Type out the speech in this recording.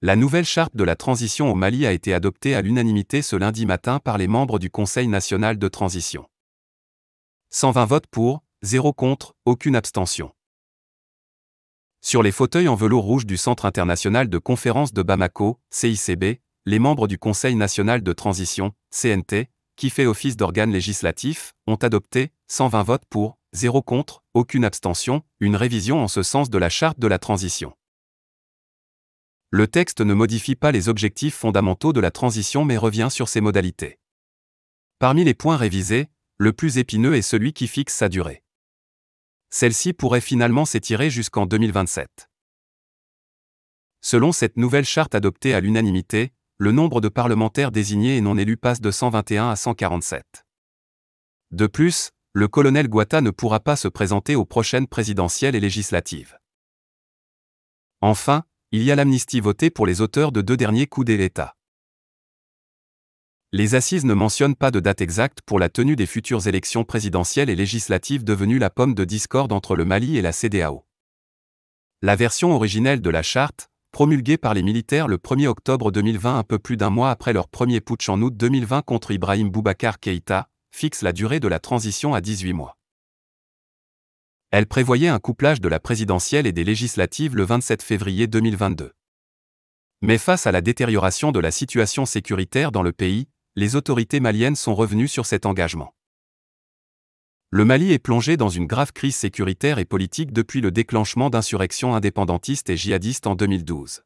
La nouvelle charte de la transition au Mali a été adoptée à l'unanimité ce lundi matin par les membres du Conseil national de transition. 120 votes pour, 0 contre, aucune abstention. Sur les fauteuils en velours rouge du Centre international de conférence de Bamako, CICB, les membres du Conseil national de transition, CNT, qui fait office d'organe législatif, ont adopté 120 votes pour, 0 contre, aucune abstention, une révision en ce sens de la charte de la transition le texte ne modifie pas les objectifs fondamentaux de la transition mais revient sur ses modalités. Parmi les points révisés, le plus épineux est celui qui fixe sa durée. Celle-ci pourrait finalement s'étirer jusqu'en 2027. Selon cette nouvelle charte adoptée à l'unanimité, le nombre de parlementaires désignés et non élus passe de 121 à 147. De plus, le colonel Guatta ne pourra pas se présenter aux prochaines présidentielles et législatives. Enfin, il y a l'amnistie votée pour les auteurs de deux derniers coups d'État. Les assises ne mentionnent pas de date exacte pour la tenue des futures élections présidentielles et législatives devenues la pomme de discorde entre le Mali et la CDAO. La version originelle de la charte, promulguée par les militaires le 1er octobre 2020 un peu plus d'un mois après leur premier putsch en août 2020 contre Ibrahim Boubacar Keïta, fixe la durée de la transition à 18 mois. Elle prévoyait un couplage de la présidentielle et des législatives le 27 février 2022. Mais face à la détérioration de la situation sécuritaire dans le pays, les autorités maliennes sont revenues sur cet engagement. Le Mali est plongé dans une grave crise sécuritaire et politique depuis le déclenchement d'insurrections indépendantistes et djihadistes en 2012.